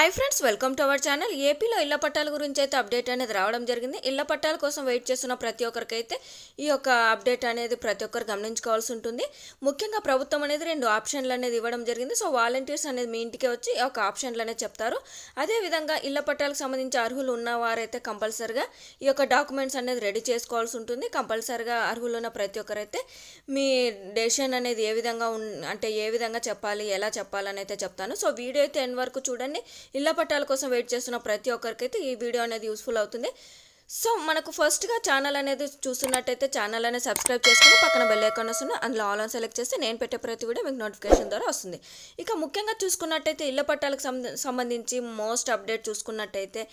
hi friends welcome to our channel ఏపీలో ఇళ్ల పట్టాల గురించి అయితే అప్డేట్ అనేది రావడం జరిగింది ఇళ్ల పట్టాల కోసం వెయిట్ చేస్తున్న ప్రతి ఒక్కరికైతే ఈ యొక్క అప్డేట్ అనేది ప్రతి ఒక్కరు గమనించుకోవాల్సి ఉంటుంది ముఖ్యంగా ప్రభుత్వం అనేది రెండు ఆప్షన్లు అనేది ఇవ్వడం జరిగింది సో వాలంటీర్స్ అనేది మీ ఇంటికే వచ్చి ఈ యొక్క ఆప్షన్లు అనేది చెప్తారు అదేవిధంగా ఇళ్ల పట్టాలకు సంబంధించి అర్హులు ఉన్నవారైతే కంపల్సరిగా ఈ యొక్క డాక్యుమెంట్స్ అనేది రెడీ చేసుకోవాల్సి ఉంటుంది కంపల్సరిగా అర్హులు ఉన్న ప్రతి ఒక్కరైతే మీ డెసిషన్ అనేది ఏ విధంగా అంటే ఏ విధంగా చెప్పాలి ఎలా చెప్పాలని అయితే చెప్తాను సో వీడియో అయితే ఎన్ వరకు చూడండి ఇళ్ల పట్టాల కోసం వెయిట్ చేస్తున్న ప్రతి ఒక్కరికైతే ఈ వీడియో అనేది యూస్ఫుల్ అవుతుంది సో మనకు ఫస్ట్గా ఛానల్ అనేది చూస్తున్నట్టయితే ఛానల్ అనేది సబ్స్క్రైబ్ చేసుకుని పక్కన బెల్ ఐకాన్ వస్తుంది అందులో ఆల్ ఆన్ సెలెక్ట్ చేస్తే నేను పెట్టే ప్రతి వీడియో మీకు నోటిఫికేషన్ ద్వారా వస్తుంది ఇక ముఖ్యంగా చూసుకున్నట్టయితే ఇళ్ల పట్టాలకు సంబంధించి మోస్ట్ అప్డేట్ చూసుకున్నట్టయితే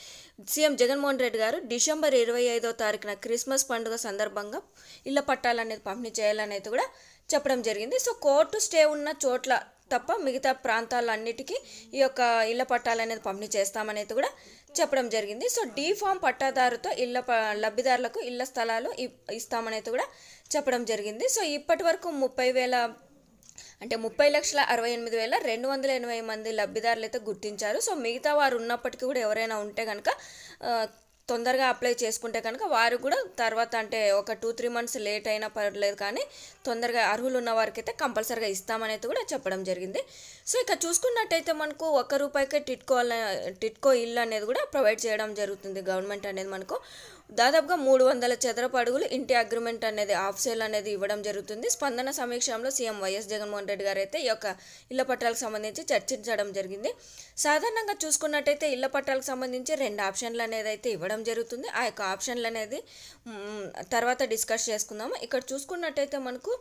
సీఎం జగన్మోహన్ రెడ్డి గారు డిసెంబర్ ఇరవై ఐదో తారీఖున క్రిస్మస్ పండుగ సందర్భంగా ఇళ్ల పట్టాలు అనేది పంపిణీ చేయాలనేది కూడా చెప్పడం జరిగింది సో కోర్టు స్టే ఉన్న చోట్ల తప్ప మిగతా ప్రాంతాలన్నిటికీ ఈ యొక్క ఇళ్ల పట్టాలు అనేది పంపిణీ చేస్తామనేది కూడా చెప్పడం జరిగింది సో డీఫామ్ ఫామ్ పట్టాదారుతో ఇళ్ల లబ్ధిదారులకు ఇళ్ల స్థలాలు ఇస్తామనేది కూడా చెప్పడం జరిగింది సో ఇప్పటి వరకు ముప్పై వేల అంటే ముప్పై లక్షల అరవై ఎనిమిది వేల రెండు వందల ఎనభై మంది లబ్ధిదారులు అయితే గుర్తించారు సో మిగతా వారు ఉన్నప్పటికీ కూడా ఎవరైనా ఉంటే కనుక తొందరగా అప్లై చేసుకుంటే కనుక వారు కూడా తర్వాత అంటే ఒక టూ త్రీ మంత్స్ లేట్ అయినా పర్లేదు కానీ తొందరగా అర్హులు ఉన్న వారికైతే కంపల్సరీగా ఇస్తామనేది కూడా చెప్పడం జరిగింది సో ఇక చూసుకున్నట్టయితే మనకు ఒక్క రూపాయికే టిట్కో టిట్కో ఇల్లు అనేది కూడా ప్రొవైడ్ చేయడం జరుగుతుంది గవర్నమెంట్ అనేది మనకు దాదాపుగా మూడు వందల చదరపు అడుగులు ఇంటి అగ్రిమెంట్ అనేది ఆఫ్ సేల్ అనేది ఇవ్వడం జరుగుతుంది స్పందన సమీక్షంలో సీఎం వైఎస్ జగన్మోహన్ రెడ్డి గారు అయితే ఈ యొక్క ఇళ్ల పట్టాలకు సంబంధించి చర్చించడం జరిగింది సాధారణంగా చూసుకున్నట్టయితే ఇళ్ల పట్టాలకు సంబంధించి రెండు ఆప్షన్లు అనేది అయితే ఇవ్వడం జరుగుతుంది ఆ యొక్క ఆప్షన్లు అనేది తర్వాత డిస్కస్ చేసుకుందాము ఇక్కడ చూసుకున్నట్టయితే మనకు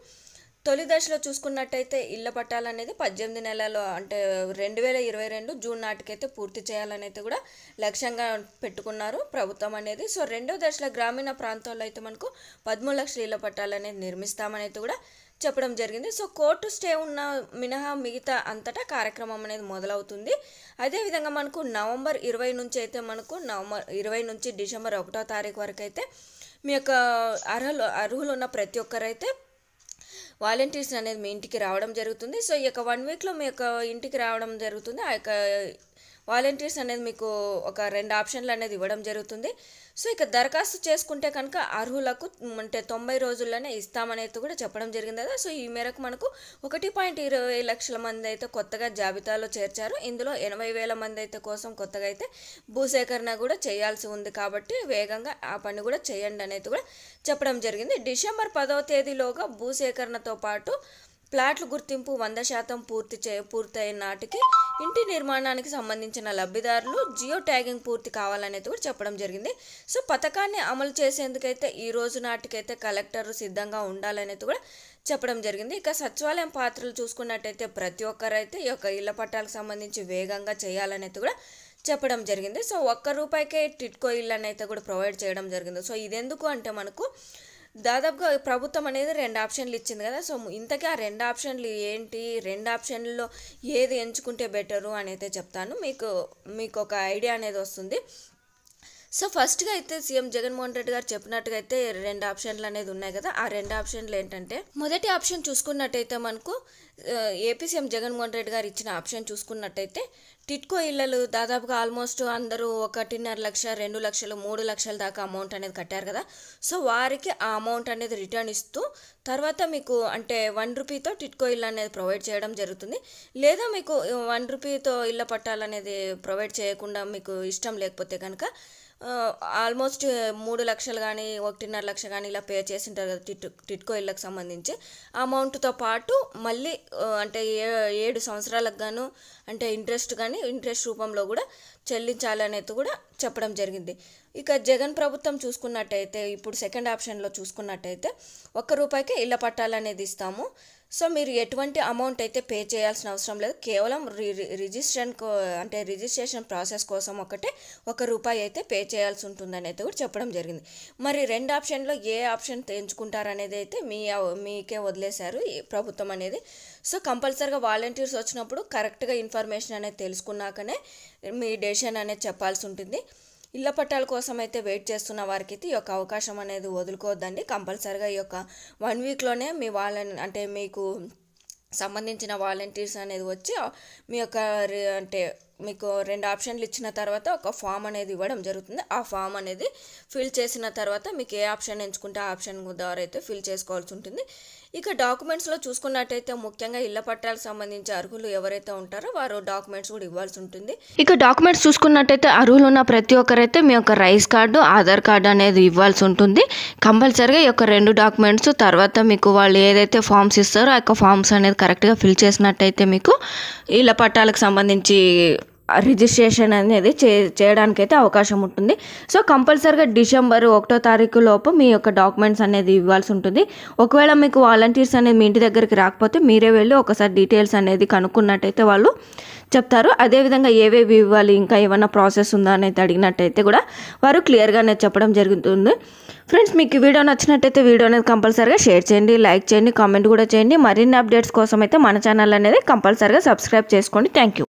తొలి దశలో చూసుకున్నట్టయితే ఇళ్ల పట్టాలనేది పద్దెనిమిది నెలలు అంటే రెండు వేల ఇరవై రెండు జూన్ నాటికైతే పూర్తి చేయాలనైతే కూడా లక్ష్యంగా పెట్టుకున్నారు ప్రభుత్వం అనేది సో రెండో దశలో గ్రామీణ ప్రాంతాల్లో అయితే మనకు పదమూడు లక్షల ఇళ్ల పట్టాలనేది నిర్మిస్తామనైతే కూడా చెప్పడం జరిగింది సో కోర్టు స్టే ఉన్న మినహా మిగతా అంతటా కార్యక్రమం అనేది మొదలవుతుంది అదేవిధంగా మనకు నవంబర్ ఇరవై నుంచి అయితే మనకు నవంబర్ ఇరవై నుంచి డిసెంబర్ ఒకటో తారీఖు వరకు అయితే మీ యొక్క అర్హులు అర్హులు ఉన్న ప్రతి ఒక్కరైతే వాలంటీర్స్ అనేది మీ ఇంటికి రావడం జరుగుతుంది సో ఈ యొక్క వన్ వీక్లో మీ యొక్క ఇంటికి రావడం జరుగుతుంది ఆ యొక్క వాలంటీర్స్ అనేది మీకు ఒక రెండు ఆప్షన్లు అనేది ఇవ్వడం జరుగుతుంది సో ఇక దరఖాస్తు చేసుకుంటే కనుక అర్హులకు అంటే తొంభై రోజుల్లోనే ఇస్తామనేది కూడా చెప్పడం జరిగింది కదా సో ఈ మేరకు మనకు ఒకటి పాయింట్ ఇరవై లక్షల మంది అయితే కొత్తగా జాబితాలో చేర్చారు ఇందులో ఎనభై వేల మంది అయితే కోసం కొత్తగా అయితే భూసేకరణ కూడా చేయాల్సి ఉంది కాబట్టి వేగంగా ఆ పని కూడా చేయండి అనేది కూడా చెప్పడం జరిగింది డిసెంబర్ పదవ తేదీలోగా భూసేకరణతో పాటు ప్లాట్లు గుర్తింపు వంద శాతం పూర్తి చే పూర్తయిన నాటికి ఇంటి నిర్మాణానికి సంబంధించిన లబ్ధిదారులు జియో ట్యాగింగ్ పూర్తి కావాలనేది కూడా చెప్పడం జరిగింది సో పథకాన్ని అమలు చేసేందుకైతే ఈ రోజు నాటికైతే కలెక్టర్ సిద్ధంగా ఉండాలనేది కూడా చెప్పడం జరిగింది ఇక సచివాలయం పాత్రలు చూసుకున్నట్టయితే ప్రతి ఒక్కరైతే ఈ యొక్క ఇళ్ల పట్టాలకు సంబంధించి వేగంగా చేయాలనేది కూడా చెప్పడం జరిగింది సో ఒక్క రూపాయికే టిట్కో ఇళ్ళనైతే కూడా ప్రొవైడ్ చేయడం జరిగింది సో ఇదెందుకు అంటే మనకు దాదాపుగా ప్రభుత్వం అనేది రెండు ఆప్షన్లు ఇచ్చింది కదా సో ఇంతకీ ఆ రెండు ఆప్షన్లు ఏంటి రెండు ఆప్షన్లలో ఏది ఎంచుకుంటే బెటరు అని అయితే చెప్తాను మీకు మీకు ఒక ఐడియా అనేది వస్తుంది సో ఫస్ట్గా అయితే సీఎం జగన్మోహన్ రెడ్డి గారు చెప్పినట్టుగా అయితే రెండు ఆప్షన్లు అనేది ఉన్నాయి కదా ఆ రెండు ఆప్షన్లు ఏంటంటే మొదటి ఆప్షన్ చూసుకున్నట్టయితే మనకు ఏపీ సీఎం జగన్మోహన్ రెడ్డి గారు ఇచ్చిన ఆప్షన్ చూసుకున్నట్టయితే టిట్కో ఇళ్ళలు దాదాపుగా ఆల్మోస్ట్ అందరూ ఒకటిన్నర లక్ష రెండు లక్షలు మూడు లక్షల దాకా అమౌంట్ అనేది కట్టారు కదా సో వారికి ఆ అమౌంట్ అనేది రిటర్న్ ఇస్తూ తర్వాత మీకు అంటే వన్ రూపీతో టిట్కో ఇల్లు అనేది ప్రొవైడ్ చేయడం జరుగుతుంది లేదా మీకు వన్ రూపీతో ఇళ్ళ పట్టాలనేది ప్రొవైడ్ చేయకుండా మీకు ఇష్టం లేకపోతే కనుక ఆల్మోస్ట్ మూడు లక్షలు కానీ ఒకటిన్నర లక్ష కానీ ఇలా పే చేసి ఉంటారు కదా టిట్ టిట్కో ఇళ్ళకి సంబంధించి అమౌంట్తో పాటు మళ్ళీ అంటే ఏ ఏడు సంవత్సరాలకు గాను అంటే ఇంట్రెస్ట్ కానీ ఇంట్రెస్ట్ రూపంలో కూడా చెల్లించాలనేది కూడా చెప్పడం జరిగింది ఇక జగన్ ప్రభుత్వం చూసుకున్నట్టయితే ఇప్పుడు సెకండ్ ఆప్షన్లో చూసుకున్నట్టయితే ఒక్క రూపాయికి ఇళ్ళ పట్టాలనేది ఇస్తాము సో మీరు ఎటువంటి అమౌంట్ అయితే పే చేయాల్సిన అవసరం లేదు కేవలం రి రిజిస్ట్రేషన్ అంటే రిజిస్ట్రేషన్ ప్రాసెస్ కోసం ఒకటే ఒక రూపాయి అయితే పే చేయాల్సి ఉంటుందని అయితే కూడా చెప్పడం జరిగింది మరి రెండు ఆప్షన్లో ఏ ఆప్షన్ ఎంచుకుంటారనేది అయితే మీ మీకే వదిలేశారు ప్రభుత్వం అనేది సో కంపల్సరీగా వాలంటీర్స్ వచ్చినప్పుడు కరెక్ట్గా ఇన్ఫర్మేషన్ అనేది తెలుసుకున్నాకనే మీ డెసిషన్ అనేది చెప్పాల్సి ఉంటుంది ఇళ్ల పట్టాల కోసం అయితే వెయిట్ చేస్తున్న వారికి అయితే ఈ యొక్క అవకాశం అనేది వదులుకోవద్దండి కంపల్సరిగా ఈ యొక్క వన్ వీక్లోనే మీ వాళ్ళ అంటే మీకు సంబంధించిన వాలంటీర్స్ అనేది వచ్చి మీ యొక్క అంటే మీకు రెండు ఆప్షన్లు ఇచ్చిన తర్వాత ఒక ఫామ్ అనేది ఇవ్వడం జరుగుతుంది ఆ ఫామ్ అనేది ఫిల్ చేసిన తర్వాత మీకు ఏ ఆప్షన్ ఎంచుకుంటే ఆ ఆప్షన్ ద్వారా అయితే ఫిల్ చేసుకోవాల్సి ఉంటుంది ఇక డాక్యుమెంట్స్లో చూసుకున్నట్టయితే ముఖ్యంగా ఇళ్ల పట్టాలకు సంబంధించి అర్హులు ఎవరైతే ఉంటారో వారు డాక్యుమెంట్స్ కూడా ఇవ్వాల్సి ఉంటుంది ఇక డాక్యుమెంట్స్ చూసుకున్నట్టయితే అర్హులు ఉన్న ప్రతి ఒక్కరైతే మీ యొక్క రైస్ కార్డు ఆధార్ కార్డు అనేది ఇవ్వాల్సి ఉంటుంది కంపల్సరిగా ఈ యొక్క రెండు డాక్యుమెంట్స్ తర్వాత మీకు వాళ్ళు ఏదైతే ఫామ్స్ ఇస్తారో ఆ యొక్క ఫామ్స్ అనేది కరెక్ట్గా ఫిల్ చేసినట్టయితే మీకు ఇళ్ల పట్టాలకు సంబంధించి రిజిస్ట్రేషన్ అనేది చే అయితే అవకాశం ఉంటుంది సో కంపల్సరిగా డిసెంబర్ ఒకటో తారీఖు లోపు మీ యొక్క డాక్యుమెంట్స్ అనేది ఇవ్వాల్సి ఉంటుంది ఒకవేళ మీకు వాలంటీర్స్ అనేది మీ ఇంటి దగ్గరికి రాకపోతే మీరే వెళ్ళి ఒకసారి డీటెయిల్స్ అనేది కనుక్కున్నట్టయితే వాళ్ళు చెప్తారు అదేవిధంగా ఏవేవి ఇవ్వాలి ఇంకా ఏమైనా ప్రాసెస్ ఉందా అనేది అడిగినట్టయితే కూడా వారు క్లియర్గానే చెప్పడం జరుగుతుంది ఫ్రెండ్స్ మీకు వీడియో నచ్చినట్టయితే వీడియో అనేది కంపల్సరీగా షేర్ చేయండి లైక్ చేయండి కామెంట్ కూడా చేయండి మరిన్ని అప్డేట్స్ కోసం అయితే మన ఛానల్ అనేది కంపల్సరీగా సబ్స్క్రైబ్ చేసుకోండి థ్యాంక్ యూ